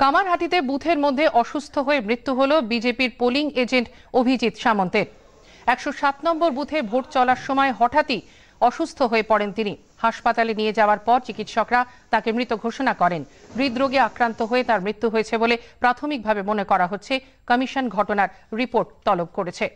কামারহাটিতে বুথের মধ্যে অসুস্থ হয়ে মৃত্যু হল বিজেপির পোলিং এজেন্ট অভিজিৎ সামন্তের একশো সাত নম্বর বুথে ভোট চলার সময় হঠাৎই অসুস্থ হয়ে পড়েন তিনি হাসপাতালে নিয়ে যাওয়ার পর চিকিৎসকরা তাকে মৃত ঘোষণা করেন হৃদরোগে আক্রান্ত হয়ে তার মৃত্যু হয়েছে বলে প্রাথমিকভাবে মনে করা হচ্ছে কমিশন ঘটনার রিপোর্ট তলব করেছে